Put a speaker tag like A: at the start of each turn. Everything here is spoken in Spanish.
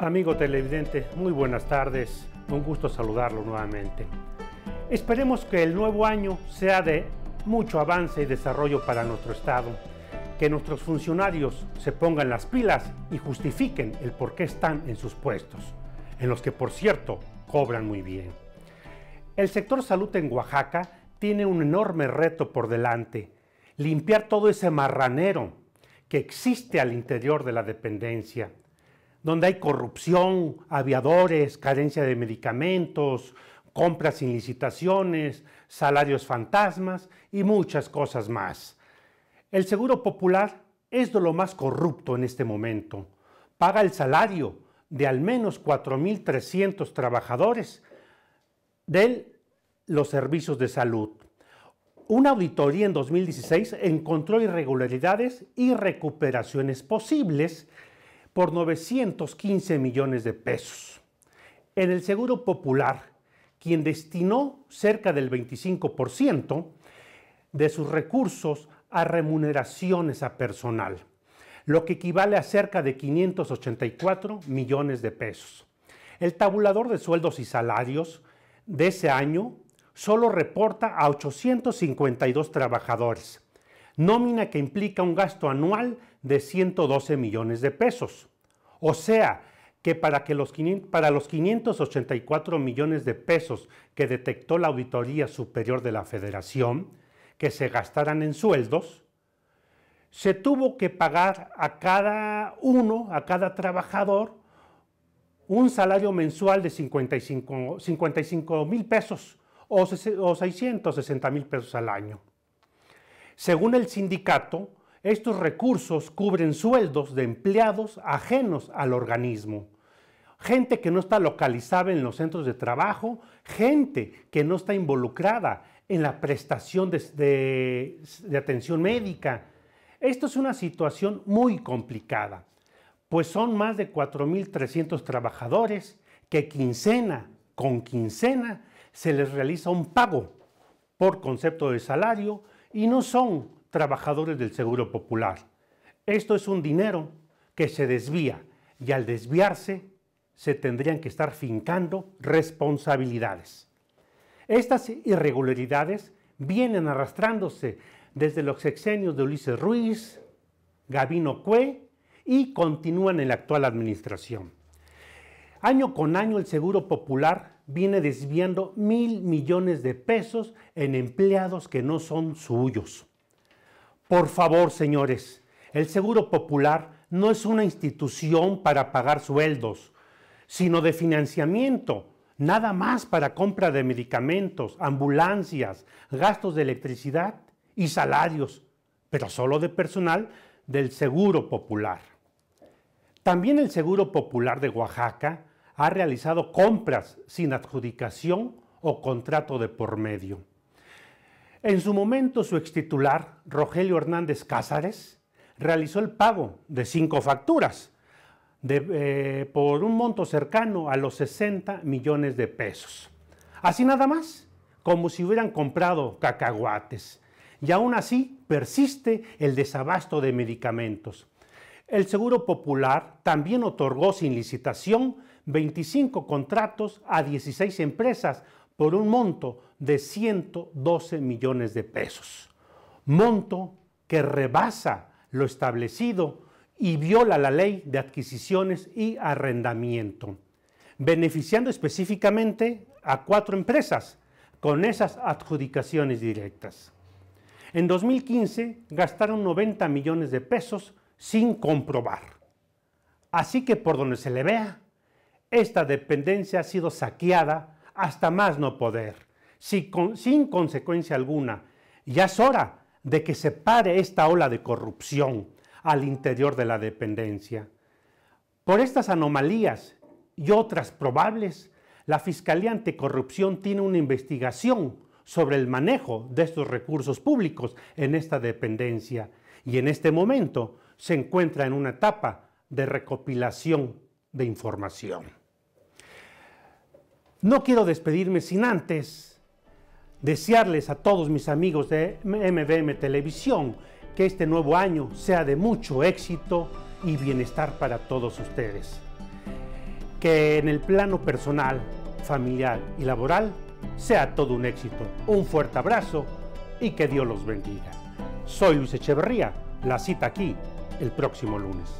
A: Amigo televidente, muy buenas tardes. Un gusto saludarlo nuevamente. Esperemos que el nuevo año sea de mucho avance y desarrollo para nuestro Estado. Que nuestros funcionarios se pongan las pilas y justifiquen el por qué están en sus puestos, en los que por cierto cobran muy bien. El sector salud en Oaxaca tiene un enorme reto por delante. Limpiar todo ese marranero que existe al interior de la dependencia donde hay corrupción, aviadores, carencia de medicamentos, compras sin licitaciones, salarios fantasmas y muchas cosas más. El Seguro Popular es de lo más corrupto en este momento. Paga el salario de al menos 4.300 trabajadores de los servicios de salud. Una auditoría en 2016 encontró irregularidades y recuperaciones posibles por 915 millones de pesos. En el Seguro Popular, quien destinó cerca del 25% de sus recursos a remuneraciones a personal, lo que equivale a cerca de 584 millones de pesos. El tabulador de sueldos y salarios de ese año solo reporta a 852 trabajadores, nómina que implica un gasto anual de 112 millones de pesos. O sea, que para, que los, para los 584 millones de pesos que detectó la Auditoría Superior de la Federación, que se gastaran en sueldos, se tuvo que pagar a cada uno, a cada trabajador, un salario mensual de 55 mil pesos o 660 mil pesos al año. Según el sindicato, estos recursos cubren sueldos de empleados ajenos al organismo, gente que no está localizada en los centros de trabajo, gente que no está involucrada en la prestación de, atención médica. Esto es una situación muy complicada, pues son más de 4.300 trabajadores que quincena con quincena se les realiza un pago por concepto de salario y no son trabajadores del Seguro Popular. Esto es un dinero que se desvía y al desviarse se tendrían que estar fincando responsabilidades. Estas irregularidades vienen arrastrándose desde los sexenios de Ulises Ruiz, Gabino Cue y continúan en la actual administración. Año con año el Seguro Popular viene desviando mil millones de pesos en empleados que no son suyos. Por favor, señores, el Seguro Popular no es una institución para pagar sueldos, sino de financiamiento, nada más para compra de medicamentos, ambulancias, gastos de electricidad y salarios, pero solo de personal del Seguro Popular. También el Seguro Popular de Oaxaca ha realizado compras sin adjudicación o contrato de por medio. En su momento, su extitular, Rogelio Hernández Cázares, realizó el pago de cinco facturas eh, por un monto cercano a los 60 millones de pesos. Así nada más, como si hubieran comprado cacahuates. Y aún así persiste el desabasto de medicamentos. El Seguro Popular también otorgó sin licitación 25 contratos a 16 empresas por un monto de 112 millones de pesos. Monto que rebasa lo establecido y viola la ley de adquisiciones y arrendamiento, beneficiando específicamente a cuatro empresas con esas adjudicaciones directas. En 2015 gastaron 90 millones de pesos sin comprobar. Así que por donde se le vea, esta dependencia ha sido saqueada hasta más no poder, sin, consecuencia alguna. Ya es hora de que se pare esta ola de corrupción al interior de la dependencia. Por estas anomalías y otras probables, la Fiscalía Anticorrupción tiene una investigación sobre el manejo de estos recursos públicos en esta dependencia y en este momento se encuentra en una etapa de recopilación de información. No quiero despedirme sin antes desearles a todos mis amigos de MVM Televisión que este nuevo año sea de mucho éxito y bienestar para todos ustedes. Que en el plano personal, familiar y laboral sea todo un éxito. Un fuerte abrazo y que Dios los bendiga. Soy Luis Echeverría, la cita aquí el próximo lunes.